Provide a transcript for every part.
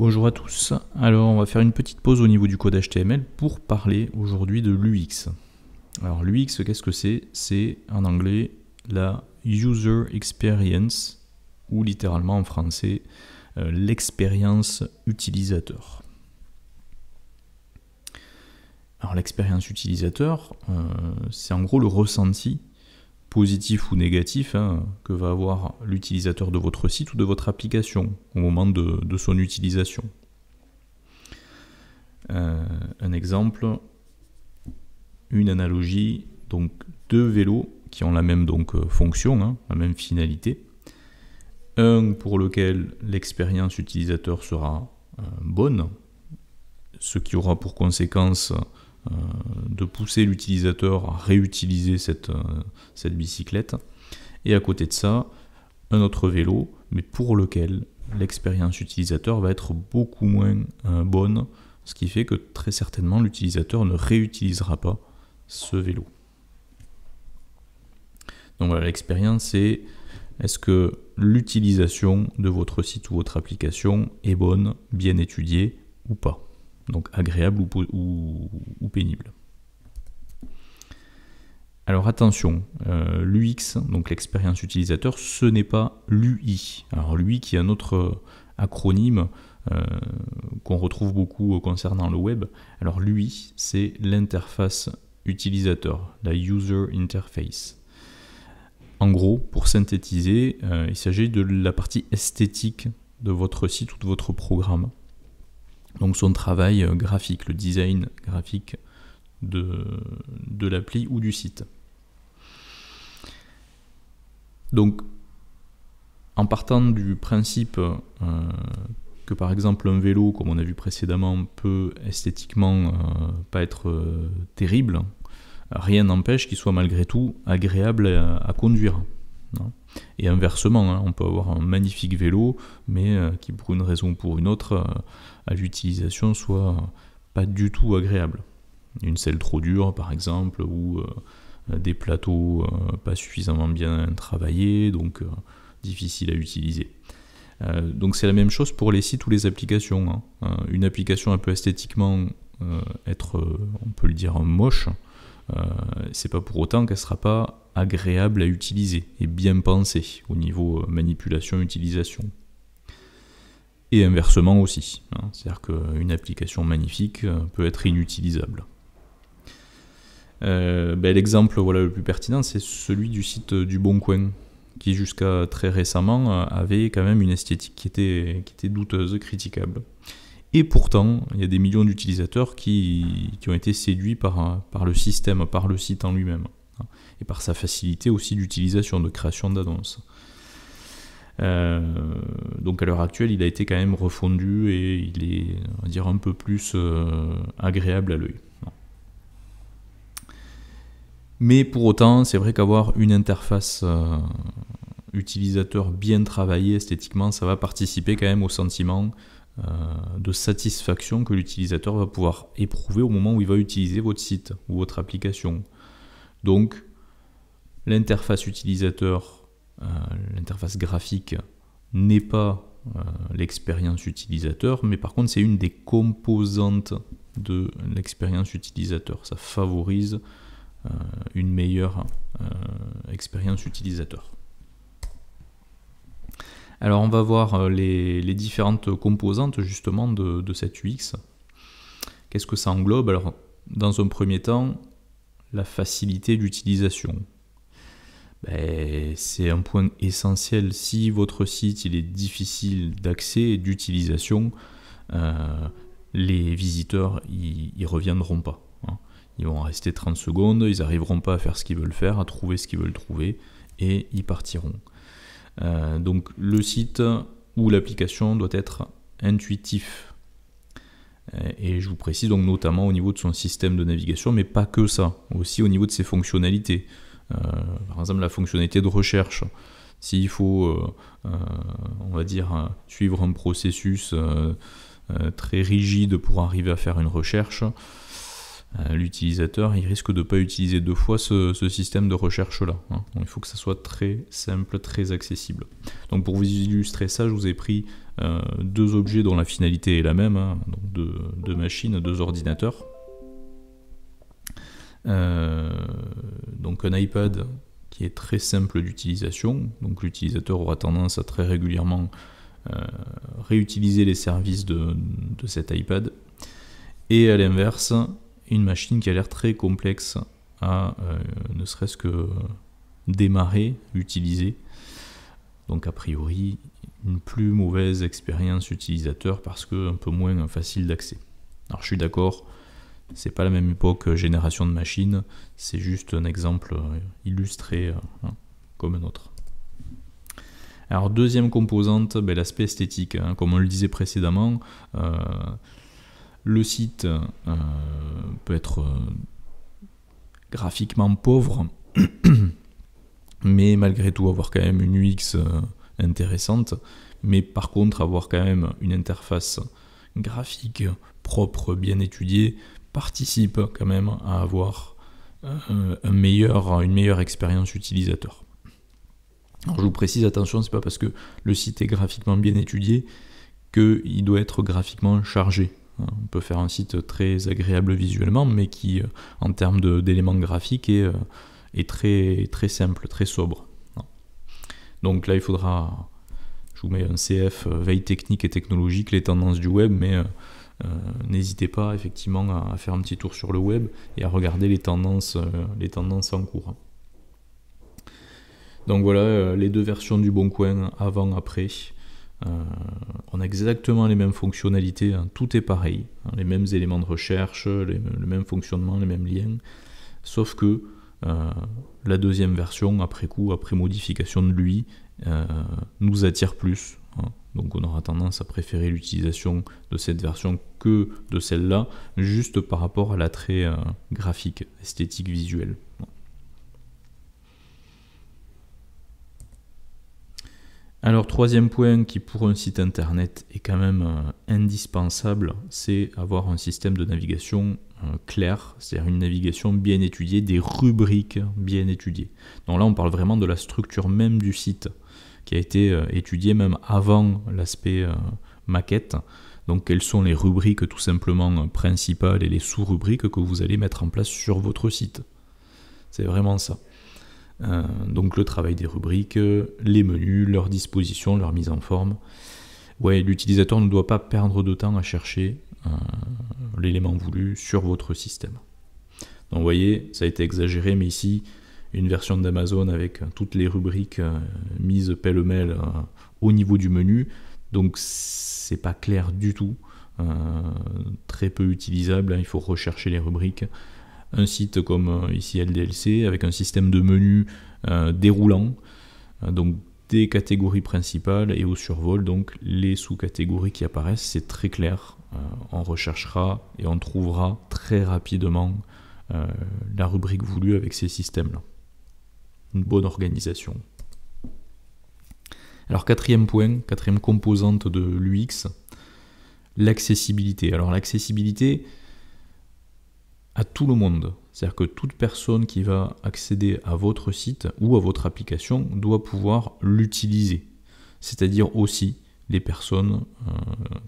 Bonjour à tous, alors on va faire une petite pause au niveau du code HTML pour parler aujourd'hui de l'UX. Alors l'UX, qu'est-ce que c'est C'est en anglais la User Experience ou littéralement en français euh, l'expérience utilisateur. Alors l'expérience utilisateur, euh, c'est en gros le ressenti positif ou négatif hein, que va avoir l'utilisateur de votre site ou de votre application au moment de, son utilisation. Euh, un exemple, une analogie, donc deux vélos qui ont la même donc euh, fonction, hein, la même finalité. Un pour lequel l'expérience utilisateur sera euh, bonne, ce qui aura pour conséquence euh, de pousser l'utilisateur à réutiliser euh, cette, bicyclette. Et à côté de ça, un autre vélo, mais pour lequel l'expérience utilisateur va être beaucoup moins euh, bonne, ce qui fait que très certainement l'utilisateur ne réutilisera pas ce vélo. Donc voilà, l'expérience c'est est-ce que l'utilisation de votre site ou votre application est bonne, bien étudiée ou pas donc agréable ou, pénible. Alors attention, euh, l'UX, donc l'expérience utilisateur, ce n'est pas l'UI. Alors l'UI qui est un autre euh, acronyme euh, qu'on retrouve beaucoup concernant le web. Alors l'UI, c'est l'interface utilisateur, la User Interface. En gros, pour synthétiser, il s'agit de la partie esthétique de votre site ou de votre programme donc son travail euh, graphique, le design graphique de, de l'appli ou du site. Donc, en partant du principe euh, que par exemple un vélo, comme on a vu précédemment, peut esthétiquement euh, pas être terrible, rien n'empêche qu'il soit malgré tout agréable à, conduire. Non et inversement, hein, on peut avoir un magnifique vélo, mais euh, qui pour une raison ou pour une autre, euh, à l'utilisation, soit pas du tout agréable. Une selle trop dure, par exemple, ou euh, des plateaux pas suffisamment bien travaillés, donc difficile à utiliser. donc c'est la même chose pour les sites ou les applications. Hein. une application un peu esthétiquement être, on peut le dire, moche, c'est pas pour autant qu'elle sera pas agréable à utiliser et bien pensé au niveau euh, manipulation-utilisation. Et inversement aussi, hein. c'est-à-dire qu'une application magnifique euh, peut être inutilisable. Euh, ben, l'exemple voilà, le plus pertinent, c'est celui du site du Bon Coin, qui jusqu'à très récemment avait quand même une esthétique qui était, qui était douteuse, critiquable. Et pourtant, il y a des millions d'utilisateurs qui, qui, ont été séduits par, par le système, par le site en lui-même. Hein. et par sa facilité aussi d'utilisation, de création d'annonces. Euh, donc à l'heure actuelle, il a été quand même refondu et il est, dire, un peu plus euh, agréable à l'œil. Mais pour autant, c'est vrai qu'avoir une interface euh, utilisateur bien travaillée esthétiquement, ça va participer quand même au sentiment de satisfaction que l'utilisateur va pouvoir éprouver au moment où il va utiliser votre site ou votre application. Donc, l'interface utilisateur, euh, l'interface graphique n'est pas euh, l'expérience utilisateur, mais par contre c'est une des composantes de l'expérience utilisateur. Ça favorise euh, une meilleure expérience utilisateur. Alors on va voir les, différentes composantes justement de, de cette UX. Qu'est-ce que ça englobe Alors dans un premier temps, la facilité d'utilisation. Ben, c'est un point essentiel. Si votre site il est difficile d'accès et d'utilisation, euh, les visiteurs ils reviendront pas. Hein. Ils vont rester 30 secondes, ils n'arriveront pas à faire ce qu'ils veulent faire, à trouver ce qu'ils veulent trouver, et ils partiront. Euh, donc le site ou l'application doit être intuitif euh, et je vous précise donc notamment au niveau de son système de navigation, mais pas que ça, aussi au niveau de ses fonctionnalités. Euh, par exemple, la fonctionnalité de recherche. S'il faut, euh, on va dire, suivre un processus très rigide pour arriver à faire une recherche, l'utilisateur il risque de ne pas utiliser deux fois ce, système de recherche là. Hein. il faut que ça soit très simple, très accessible. Donc pour vous illustrer ça, je vous ai pris euh, deux objets dont la finalité est la même, hein. deux, machines, deux ordinateurs. Euh, donc un iPad qui est très simple d'utilisation, donc l'utilisateur aura tendance à très régulièrement euh, réutiliser les services de, cet iPad. Et à l'inverse, une machine qui a l'air très complexe à ne serait-ce que démarrer, utiliser. Donc a priori, une plus mauvaise expérience utilisateur parce que un peu moins facile d'accès. Alors je suis d'accord, c'est pas la même époque génération de machines, c'est juste un exemple euh, illustré euh, hein, comme un autre. Alors deuxième composante, ben, l'aspect esthétique. Hein. comme on le disait précédemment, euh, le site peut être graphiquement pauvre mais malgré tout avoir quand même une UX euh, intéressante, mais par contre avoir quand même une interface graphique propre, bien étudiée, participe quand même à avoir euh, une meilleure expérience utilisateur. Alors je vous précise, attention, c'est pas parce que le site est graphiquement bien étudié qu'il doit être graphiquement chargé. Hein, on peut faire un site très agréable visuellement, mais qui, euh, en termes d'éléments graphiques, est est très, très simple, très sobre. Donc là, il faudra, je vous mets un CF euh, veille technique et technologique, les tendances du web, mais euh, euh, n'hésitez pas effectivement à, faire un petit tour sur le web et à regarder les tendances, les tendances en cours. Donc voilà, les deux versions du Bon Coin, avant, après. on a exactement les mêmes fonctionnalités, hein. tout est pareil, hein. les mêmes éléments de recherche, les, le même fonctionnement, les mêmes liens, sauf que euh, la deuxième version, après coup, après modification de lui, euh, nous attire plus. Hein. Donc on aura tendance à préférer l'utilisation de cette version que de celle-là, juste par rapport à l'attrait euh, graphique, esthétique, visuel. Alors troisième point qui pour un site internet est quand même indispensable, c'est avoir un système de navigation euh, clair, c'est-à-dire une navigation bien étudiée, des rubriques bien étudiées. Donc là, on parle vraiment de la structure même du site qui a été euh, étudiée même avant l'aspect euh, maquette. Donc quelles sont les rubriques tout simplement principales et les sous-rubriques que vous allez mettre en place sur votre site. C'est vraiment ça. donc le travail des rubriques, les menus, leur disposition, leur mise en forme. Ouais, l'utilisateur ne doit pas perdre de temps à chercher l'élément voulu sur votre système. Donc vous voyez, ça a été exagéré, mais ici, une version d'Amazon avec euh, toutes les rubriques euh, mises pêle-mêle euh, au niveau du menu. Donc c'est pas clair du tout, très peu utilisable, hein. il faut rechercher les rubriques. Un site comme ici LDLC avec un système de menu déroulant, donc des catégories principales et au survol, donc les sous-catégories qui apparaissent, c'est très clair. Euh, on recherchera et on trouvera très rapidement euh, la rubrique voulue avec ces systèmes-là. Une bonne organisation. Alors quatrième point, quatrième composante de l'UX, l'accessibilité. Alors l'accessibilité à tout le monde. C'est-à-dire que toute personne qui va accéder à votre site ou à votre application doit pouvoir l'utiliser. C'est-à-dire aussi les personnes euh,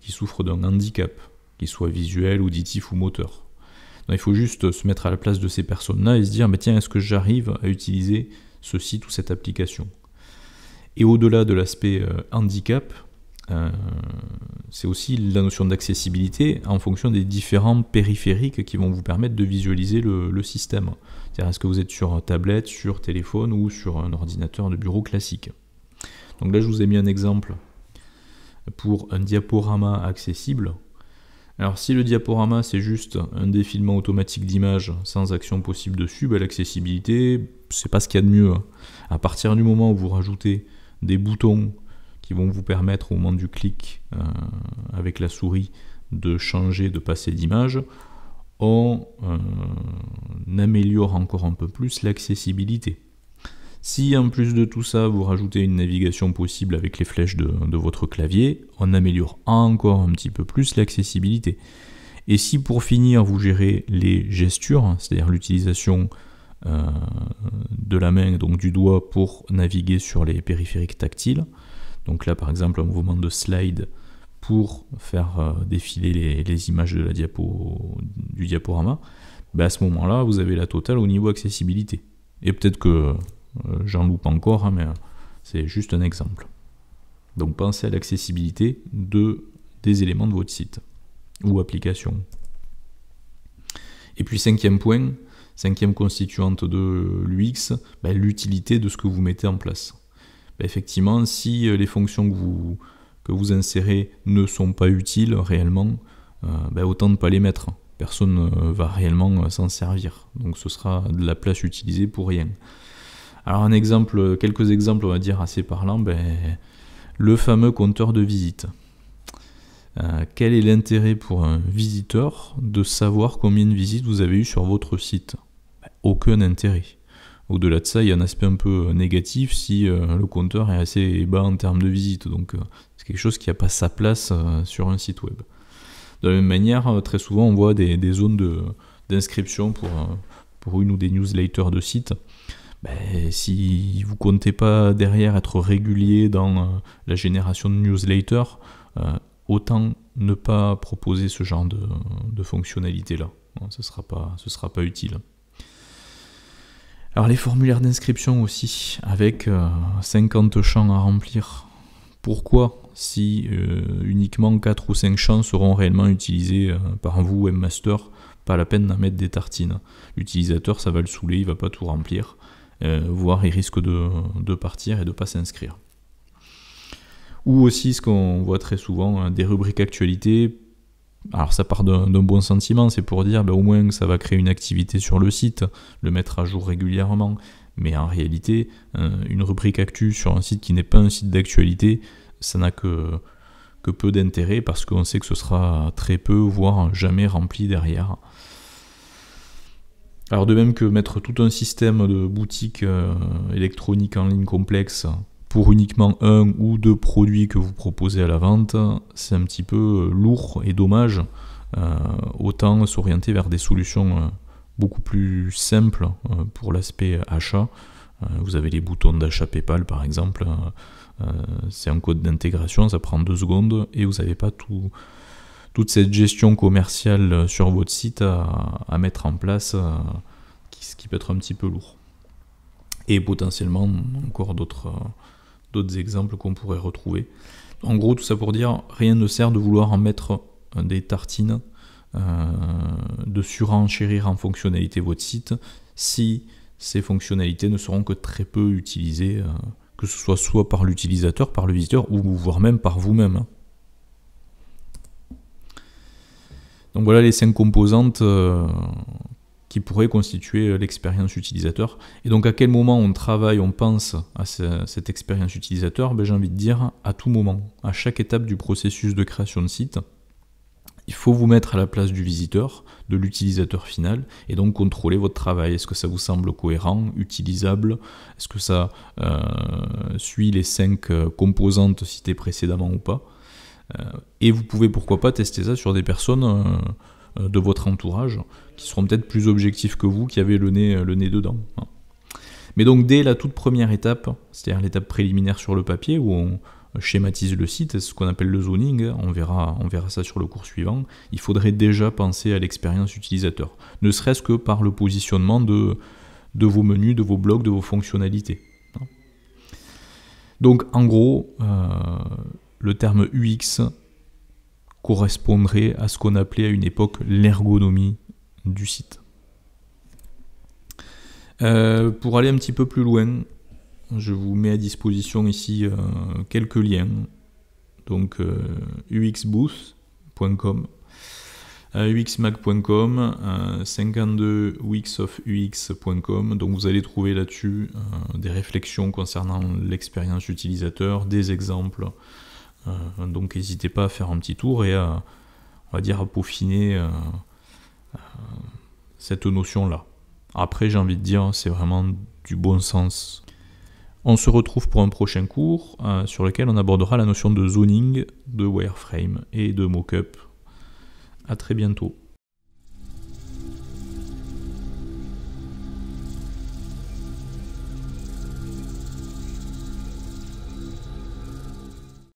qui souffrent d'un handicap, qu'ils soit visuel, auditif ou moteur. il faut juste se mettre à la place de ces personnes-là et se dire, mais tiens, est-ce que j'arrive à utiliser ce site ou cette application Et au-delà de l'aspect euh, handicap, euh, c'est aussi la notion d'accessibilité en fonction des différents périphériques qui vont vous permettre de visualiser le, système. C'est-à-dire est-ce que vous êtes sur tablette, sur téléphone ou sur un ordinateur de bureau classique. Donc là je vous ai mis un exemple pour un diaporama accessible. Alors si le diaporama c'est juste un défilement automatique d'images sans action possible dessus, ben, l'accessibilité c'est pas ce qu'il y a de mieux. Hein. À partir du moment où vous rajoutez des boutons, qui vont vous permettre au moment du clic euh, avec la souris de changer, de passer d'image, on euh, améliore encore un peu plus l'accessibilité. Si en plus de tout ça, vous rajoutez une navigation possible avec les flèches de, votre clavier, on améliore encore un petit peu plus l'accessibilité. Et si pour finir, vous gérez les gestures, c'est-à-dire l'utilisation euh, de la main, donc du doigt, pour naviguer sur les périphériques tactiles, donc là, par exemple, un mouvement de slide pour faire euh, défiler les, images de la diapo, du diaporama, ben, à ce moment-là, vous avez la totale au niveau accessibilité. Et peut-être que euh, j'en loupe encore, hein, mais euh, c'est juste un exemple. Donc pensez à l'accessibilité de, des éléments de votre site ou application. Et puis cinquième point, cinquième constituante de l'UX, ben, l'utilité de ce que vous mettez en place. Bah, effectivement, si euh, les fonctions que vous, que vous insérez ne sont pas utiles réellement, euh, bah, autant ne pas les mettre. Personne ne euh, va réellement s'en servir. Donc ce sera de la place utilisée pour rien. Alors un exemple, quelques exemples, on va dire assez parlants, ben, le fameux compteur de visite. quel est l'intérêt pour un visiteur de savoir combien de visites vous avez eues sur votre site ben, Aucun intérêt. Au-delà de ça, il y a un aspect un peu euh, négatif si euh, le compteur est assez bas en termes de visite. Donc euh, c'est quelque chose qui n'a pas sa place sur un site web. De la même manière, très souvent, on voit des, zones d'inscription pour, une ou des newsletters de site. Ben, si vous ne comptez pas derrière être régulier dans la génération de newsletters, autant ne pas proposer ce genre de, fonctionnalité-là. Ce ne sera pas utile. Alors les formulaires d'inscription aussi, avec 50 euh, champs à remplir. Pourquoi si euh, uniquement 4 ou 5 champs seront réellement utilisés euh, par vous, M-Master, pas la peine d'en mettre des tartines. L'utilisateur, ça va le saouler, il ne va pas tout remplir, voire il risque de, partir et de ne pas s'inscrire. Ou aussi ce qu'on voit très souvent, hein, des rubriques actualité alors ça part d'un bon sentiment, c'est pour dire bah, au moins que ça va créer une activité sur le site, le mettre à jour régulièrement. Mais en réalité, euh, une rubrique actu sur un site qui n'est pas un site d'actualité, ça n'a que, que peu d'intérêt parce qu'on sait que ce sera très peu, voire jamais rempli derrière. Alors de même que mettre tout un système de boutiques euh, électroniques en ligne complexe pour uniquement un ou deux produits que vous proposez à la vente, c'est un petit peu euh, lourd et dommage. Euh, autant s'orienter vers des solutions euh, beaucoup plus simples pour l'aspect achat. Vous avez les boutons d'achat PayPal par exemple, c'est un code d'intégration, ça prend deux secondes et vous n'avez pas toute cette gestion commerciale sur votre site à mettre en place, ce qui peut être un petit peu lourd. Et potentiellement encore d'autres d'autres exemples qu'on pourrait retrouver. En gros, tout ça pour dire, rien ne sert de vouloir en mettre euh, des tartines, euh, de surenchérir en fonctionnalité votre site, si ces fonctionnalités ne seront que très peu utilisées, euh, que ce soit soit par l'utilisateur, par le visiteur, ou voire même par vous-même. Hein. Donc voilà les cinq composantes qui pourrait constituer euh, l'expérience utilisateur. Et donc à quel moment on travaille, on pense à cette expérience utilisateur ben, J'ai envie de dire à tout moment, à chaque étape du processus de création de site. Il faut vous mettre à la place du visiteur, de l'utilisateur final, et donc contrôler votre travail. Est-ce que ça vous semble cohérent, utilisable Est-ce que ça euh, suit les cinq euh, composantes citées précédemment ou pas et vous pouvez pourquoi pas tester ça sur des personnes euh, de votre entourage, qui seront peut-être plus objectifs que vous, qui avez le nez, euh, le nez dedans. Hein. Mais donc dès la toute première étape, c'est-à-dire l'étape préliminaire sur le papier, où on euh, schématise le site, ce qu'on appelle le zoning, hein, on verra, on verra ça sur le cours suivant, il faudrait déjà penser à l'expérience utilisateur, ne serait-ce que par le positionnement de, de vos menus, de vos blocs, de vos fonctionnalités. Hein. Donc en gros, le terme UX correspondrait à ce qu'on appelait à une époque l'ergonomie du site. Euh, pour aller un petit peu plus loin, je vous mets à disposition ici euh, quelques liens. Donc euh, uxbooth.com, uxmac.com, 52weeksofux.com. Donc vous allez trouver là-dessus des réflexions concernant l'expérience utilisateur, des exemples euh, donc n'hésitez pas à faire un petit tour et à, on va dire, à peaufiner euh, euh, cette notion-là. Après, j'ai envie de dire, c'est vraiment du bon sens. On se retrouve pour un prochain cours sur lequel on abordera la notion de zoning, de wireframe et de mockup. A très bientôt.